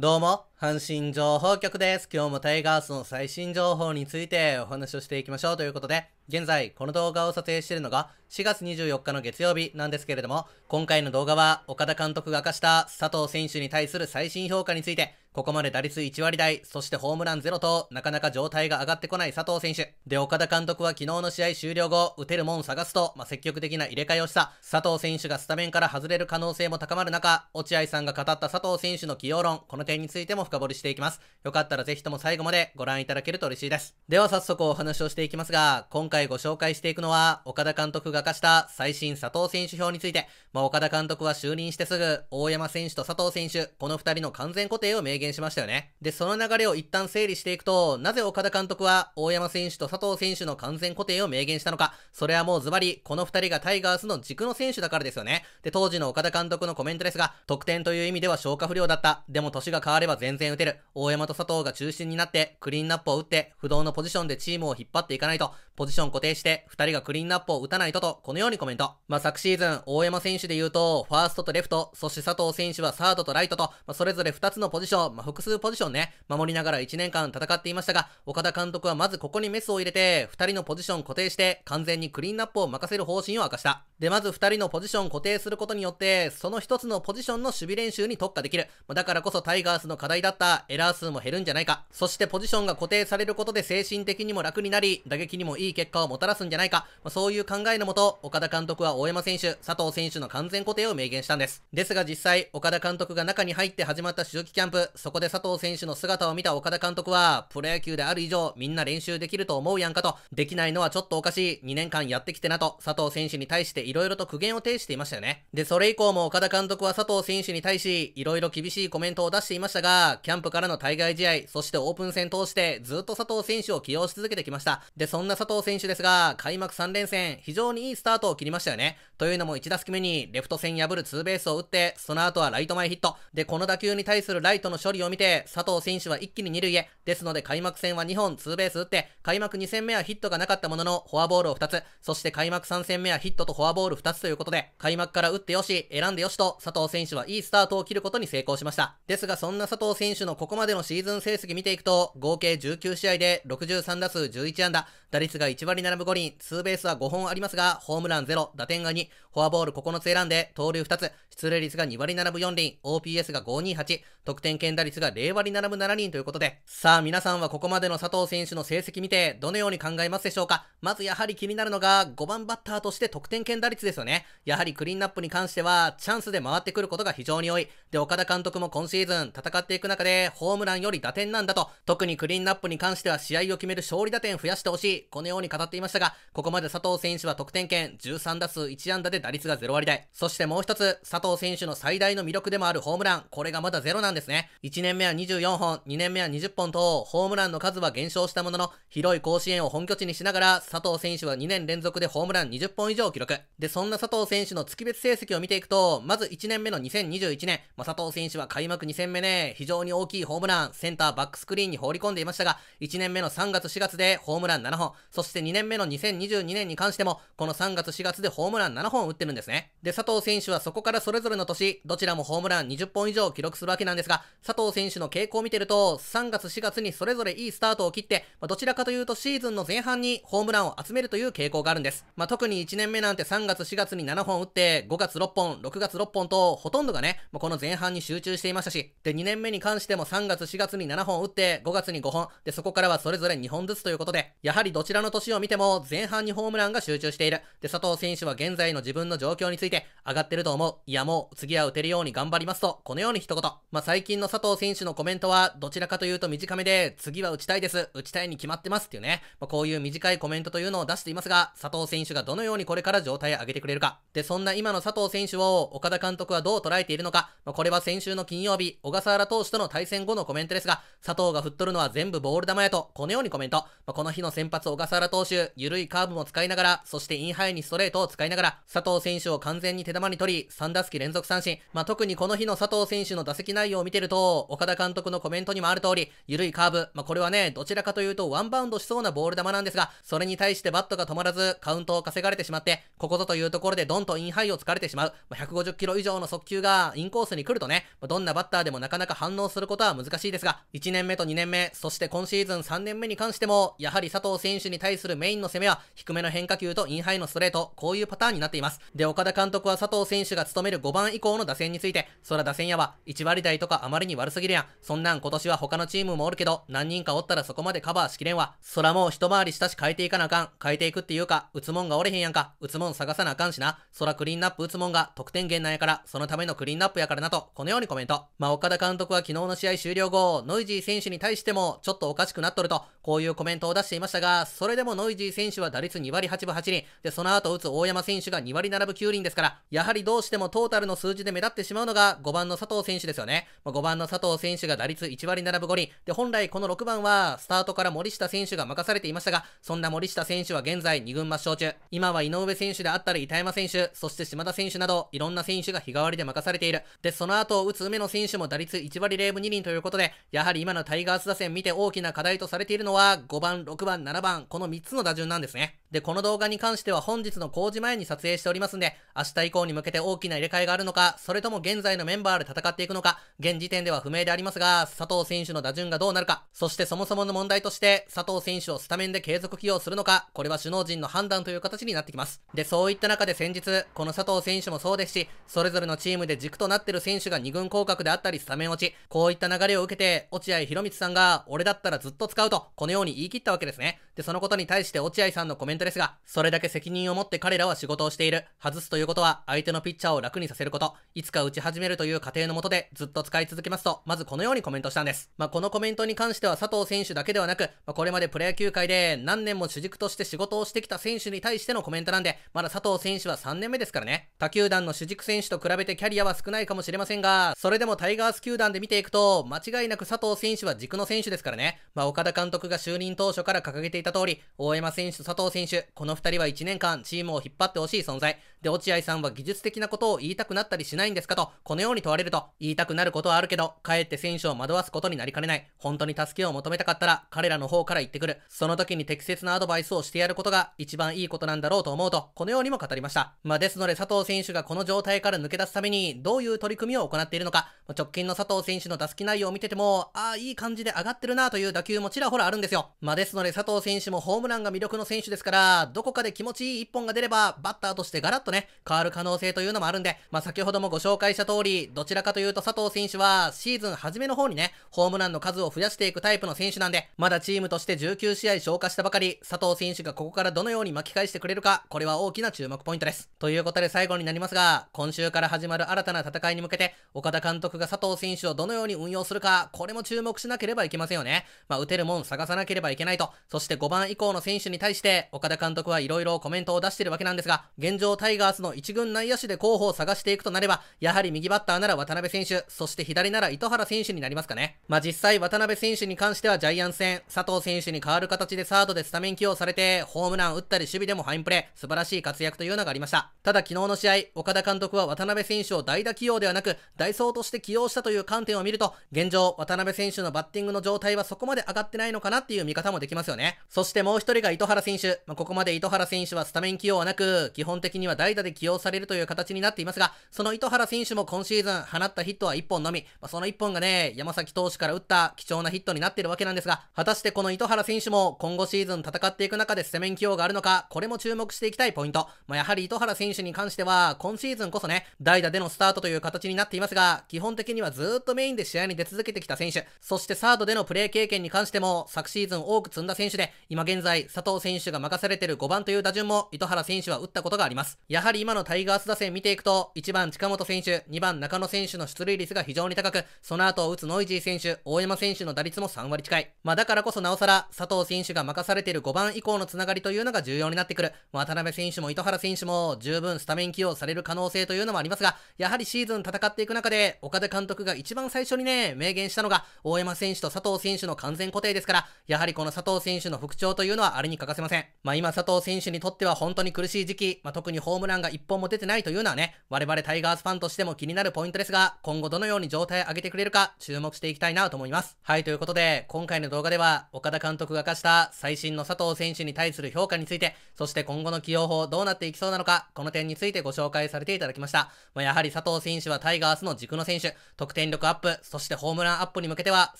どうも、阪神情報局です。今日もタイガースの最新情報についてお話をしていきましょうということで、現在、この動画を撮影しているのが4月24日の月曜日なんですけれども、今回の動画は岡田監督が明かした佐藤選手に対する最新評価についてここまで打率1割台、そしてホームラン0と、なかなか状態が上がってこない佐藤選手。で、岡田監督は昨日の試合終了後、打てるもん探すと、まあ、積極的な入れ替えをした。佐藤選手がスタメンから外れる可能性も高まる中、落合さんが語った佐藤選手の起用論、この点についても深掘りしていきます。よかったらぜひとも最後までご覧いただけると嬉しいです。では早速お話をしていきますが、今回ご紹介していくのは、岡田監督が課した最新佐藤選手表について、まあ、岡田監督は就任してすぐ、大山選手と佐藤選手、この2人の完全固定を明言言しましたよね。で、その流れを一旦整理していくと、なぜ岡田監督は大山選手と佐藤選手の完全固定を明言したのか、それはもうズバリ、この二人がタイガースの軸の選手だからですよね。で、当時の岡田監督のコメントですが、得点という意味では消化不良だった。でも年が変われば全然打てる。大山と佐藤が中心になって、クリーンナップを打って、不動のポジションでチームを引っ張っていかないと、ポジション固定して2人がクリーンナップを打たないとと、このようにコメント。まあ、昨シーズン、大山選手で言うと、ファーストとレフト、そして佐藤選手はサードとライトと、まあ、それぞれ2つのポジション、まあ、複数ポジションね、守りながら1年間戦っていましたが、岡田監督はまずここにメスを入れて、2人のポジション固定して、完全にクリーンナップを任せる方針を明かした。で、まず2人のポジション固定することによって、その1つのポジションの守備練習に特化できる。まあ、だからこそタイガースの課題だったエラー数も減るんじゃないか。そしてポジションが固定されることで精神的にも楽になり、打撃にもいいいい結果をもたらすんじゃないか、まあ、そういう考えのもと、岡田監督は大山選手、佐藤選手の完全固定を明言したんです。ですが実際、岡田監督が中に入って始まった主期キャンプ、そこで佐藤選手の姿を見た岡田監督は、プロ野球である以上、みんな練習できると思うやんかと、できないのはちょっとおかしい、2年間やってきてなと、佐藤選手に対して色々と苦言を呈していましたよね。で、それ以降も岡田監督は佐藤選手に対し、色々厳しいコメントを出していましたが、キャンプからの対外試合、そしてオープン戦通して、ずっと佐藤選手を起用し続けてきました。で、そんな佐藤藤選手ですが、開幕3連戦、非常にいいスタートを切りましたよね。というのも1打席目にレフト線破るツーベースを打って、その後はライト前ヒット。で、この打球に対するライトの処理を見て、佐藤選手は一気に2塁へ。ですので開幕戦は2本ツーベース打って、開幕2戦目はヒットがなかったものの、フォアボールを2つ。そして開幕3戦目はヒットとフォアボール2つということで、開幕から打ってよし、選んでよしと、佐藤選手はいいスタートを切ることに成功しました。ですが、そんな佐藤選手のここまでのシーズン成績見ていくと、合計19試合で63打数11安打、打率が1割並ぶ5厘、ツーベースは5本ありますが、ホームラン0、打点が2、フォアボール9つ選んで、盗塁2つ、出塁率が2割並ぶ4厘、OPS が528、得点圏打率が0割並ぶ7厘ということで、さあ皆さんはここまでの佐藤選手の成績見て、どのように考えますでしょうかまずやはり気になるのが、5番バッターとして得点圏打率ですよね。やはりクリーンナップに関しては、チャンスで回ってくることが非常に多い。で、岡田監督も今シーズン戦っていく中で、ホームランより打点なんだと、特にクリーンナップに関しては試合を決める勝利打点増やしてほしい、このように語っていましたが、ここまで佐藤選手は得点圏13打数1安打で打率が0割台。そしてもう一つ、佐藤選手の最大の魅力でもあるホームラン、これがまだゼロなんですね。1年目は24本、2年目は20本と、ホームランの数は減少したものの、広い甲子園を本拠地にしながら、佐藤選手は2年連続でホームラン20本以上を記録。で、そんな佐藤選手の月別成績を見ていくと、まず1年目の2021年、まあ、佐藤選手は開幕2戦目ね、非常に大きいホームラン、センターバックスクリーンに放り込んでいましたが、1年目の3月4月でホームラン7本、そして2年目の2022年に関しても、この3月4月でホームラン7本打ってるんですね。で、佐藤選手はそこからそれぞれの年、どちらもホームラン20本以上記録するわけなんですが、佐藤選手の傾向を見てると、3月4月にそれぞれいいスタートを切って、まあ、どちらかというとシーズンの前半にホームランを集めるという傾向があるんです。まあ、特に1年目なんて3月4月に7本打って、5月6本、6月6本と、ほとんどがね、まあ、この前半に集中していましたし、で、2年目に関しても3月4月に7本打って、5月に5本、で、そこからはそれぞれ2本ずつということで、やはりどちらの年を見ても前半にホームランが集中している。で、佐藤選手は現在の自分分の状況について上がってると思う。いやもう次は打てるように頑張りますと、このように一言。まあ、最近の佐藤選手のコメントはどちらかというと短めで、次は打ちたいです。打ちたいに決まってますっていうね。まあ、こういう短いコメントというのを出していますが、佐藤選手がどのようにこれから状態を上げてくれるか。で、そんな今の佐藤選手を岡田監督はどう捉えているのか。まあ、これは先週の金曜日、小笠原投手との対戦後のコメントですが、佐藤が振っとるのは全部ボール球やと、このようにコメント。まこの日の先発小笠原投手、緩いカーブも使いながら、そしてインハイにストレートを使いながら、佐藤藤選手を完全に手玉に取り、3打席連続三振。まあ、特にこの日の佐藤選手の打席内容を見てると、岡田監督のコメントにもある通り、緩いカーブ。まあ、これはね、どちらかというとワンバウンドしそうなボール球なんですが、それに対してバットが止まらず、カウントを稼がれてしまって、ここぞというところでドンとインハイを突かれてしまう。まあ、150キロ以上の速球がインコースに来るとね、まどんなバッターでもなかなか反応することは難しいですが、1年目と2年目、そして今シーズン3年目に関しても、やはり佐藤選手に対するメインの攻めは、低めの変化球とインハイのストレート、こういうパターンになっています。。で、岡田監督は佐藤選手が務める5番以降の打線について、そら打線やは1割台とかあまりに悪すぎるやん。そんなん今年は他のチームもおるけど、何人かおったらそこまでカバーしきれんわ。そらもう一回りしたし変えていかなあかん。変えていくっていうか、打つもんがおれへんやんか。打つもん探さなあかんしな。そらクリーンナップ打つもんが得点源なんやから、そのためのクリーンナップやからなと、このようにコメント。まあ、岡田監督は昨日の試合終了後、ノイジー選手に対してもちょっとおかしくなっとると、こういうコメントを出していましたが、それでもノイジー選手は打率2割8分8厘。で、その後打つ大山選手が2割り並ぶ9輪ですから、やはりどうしてもトータルの数字で目立ってしまうのが5番の佐藤選手ですよね。まあ、5番の佐藤選手が打率1割並ぶ5厘。で、本来この6番はスタートから森下選手が任されていましたが、そんな森下選手は現在2軍抹消中。今は井上選手であったり板山選手、そして島田選手など、いろんな選手が日替わりで任されている。で、その後、打つ梅野選手も打率1割0分2厘ということで、やはり今のタイガース打線見て大きな課題とされているのは、5番、6番、7番、この3つの打順なんですね。で、この動画に関しては本日の工事前に撮影しておりますんで、明日以降に向けて大きな入れ替えがあるのか、それとも現在のメンバーで戦っていくのか、現時点では不明でありますが、佐藤選手の打順がどうなるか、そしてそもそもの問題として、佐藤選手をスタメンで継続起用するのか、これは首脳陣の判断という形になってきます。で、そういった中で先日、この佐藤選手もそうですし、それぞれのチームで軸となってる選手が2軍降格であったりスタメン落ち、こういった流れを受けて、落合博満さんが、俺だったらずっと使うと、このように言い切ったわけですね。で、そのことに対して落合さんのコメントントですが、それだけ責任を持って彼らは仕事をしている。外すということは、相手のピッチャーを楽にさせること、いつか打ち始めるという過程のもとでずっと使い続けますと、まずこのようにコメントしたんです。まあ、このコメントに関しては佐藤選手だけではなく、まあ、これまでプロ野球界で何年も主軸として仕事をしてきた選手に対してのコメントなんで、まだ佐藤選手は3年目ですからね。他球団の主軸選手と比べてキャリアは少ないかもしれませんが、それでもタイガース球団で見ていくと、間違いなく佐藤選手は軸の選手ですからね。まあ、岡田監督が就任当初から掲げていた通り、大山選手と佐藤選手手、この2人は1年間チームを引っ張ってほしい存在。で、落合さんは技術的なことを言いたくなったりしないんですかと、このように問われると、言いたくなることはあるけど、かえって選手を惑わすことになりかねない。本当に助けを求めたかったら、彼らの方から言ってくる。その時に適切なアドバイスをしてやることが一番いいことなんだろうと思うと、このようにも語りました。まあ、ですので佐藤選手がこの状態から抜け出すために、どういう取り組みを行っているのか、直近の佐藤選手の打席内容を見てても、ああ、いい感じで上がってるなという打球もちらほらあるんですよ。まあ、ですので佐藤選手もホームランが魅力の選手ですから、どこかで気持ちいい一本が出れば、バッターとしてガラッととね、変わる可能性というのもあるんで、まあ、先ほどもご紹介した通り、どちらかというと佐藤選手は、シーズン初めの方にね、ホームランの数を増やしていくタイプの選手なんで、まだチームとして19試合消化したばかり、佐藤選手がここからどのように巻き返してくれるか、これは大きな注目ポイントです。ということで最後になりますが、今週から始まる新たな戦いに向けて、岡田監督が佐藤選手をどのように運用するか、これも注目しなければいけませんよね。まあ、打てるもん探さなければいけないと、そして5番以降の選手に対して、岡田監督はいろいろコメントを出してるわけなんですが、現状タイガースの1軍内野手で候補を探していくとなれば、やはり右バッターなら渡辺選手、そして左なら糸原選手になりますかね。まあ、実際渡辺選手に関してはジャイアンツ戦、佐藤選手に代わる形でサードでスタメン起用されて、ホームラン打ったり守備でもファインプレー、素晴らしい活躍というのがありました。ただ昨日の試合、岡田監督は渡辺選手を代打起用ではなく、ダイソーとして起用したという観点を見ると、現状、渡辺選手のバッティングの状態はそこまで上がってないのかなっていう見方もできますよね。そしてもう一人が糸原選手。まあ、ここまで糸原選手はスタメン起用はなく、基本的には代代打で起用されるという形になっていますが、その糸原選手も今シーズン放ったヒットは1本のみ、まあ、その1本がね、山崎投手から打った貴重なヒットになっているわけなんですが、果たしてこの糸原選手も今後シーズン戦っていく中で攻めん起用があるのか、これも注目していきたいポイント。まあ、やはり糸原選手に関しては、今シーズンこそね、代打でのスタートという形になっていますが、基本的にはずっとメインで試合に出続けてきた選手、そしてサードでのプレー経験に関しても、昨シーズン多く積んだ選手で、今現在、佐藤選手が任されている5番という打順も、糸原選手は打ったことがあります。やはり今のタイガース打線見ていくと、1番近本選手、2番中野選手の出塁率が非常に高く、その後を打つノイジー選手、大山選手の打率も3割近い。まあだからこそなおさら、佐藤選手が任されている5番以降のつながりというのが重要になってくる。渡辺選手も糸原選手も十分スタメン起用される可能性というのもありますが、やはりシーズン戦っていく中で、岡田監督が一番最初にね、明言したのが、大山選手と佐藤選手の完全固定ですから、やはりこの佐藤選手の復調というのはあれに欠かせません。まあ今佐藤選手にとっては本当に苦しい時期、まあ特にホームランが1本も出てないというのはね、我々タイガースファンとしても気になるポイントですが、今後どのように状態を上げてくれるか注目していきたいなと思います。はい、ということで、今回の動画では、岡田監督が課した最新の佐藤選手に対する評価について、そして今後の起用法どうなっていきそうなのか、この点についてご紹介されていただきました。まあ、やはり佐藤選手はタイガースの軸の選手、得点力アップ、そしてホームランアップに向けては、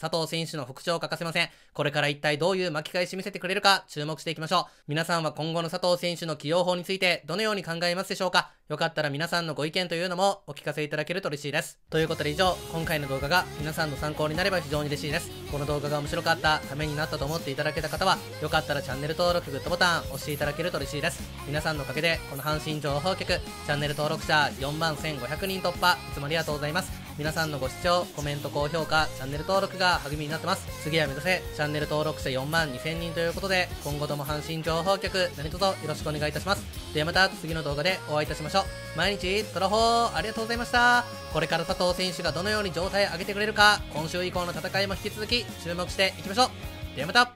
佐藤選手の復調を欠かせません。これから一体どういう巻き返し見せてくれるか注目していきましょう。皆さんは今後の佐藤選手の起用法について、どのように考えますでしょうかよかったら皆さんのご意見というのもお聞かせいただけると嬉しいです。ということで以上、今回の動画が皆さんの参考になれば非常に嬉しいです。この動画が面白かった、ためになったと思っていただけた方は、よかったらチャンネル登録、グッドボタン押していただけると嬉しいです。皆さんのおかげで、この阪神情報局、チャンネル登録者4万1500人突破、いつもありがとうございます。皆さんのご視聴、コメント、高評価、チャンネル登録が励みになってます。次は目指せ、チャンネル登録者4万2000人ということで、今後とも阪神情報局、何卒よろしくお願いいたします。ではまた次の動画でお会いいたしましょう。所、毎日、トラホー、ありがとうございました。これから佐藤選手がどのように状態を上げてくれるか、今週以降の戦いも引き続き注目していきましょう。ではまた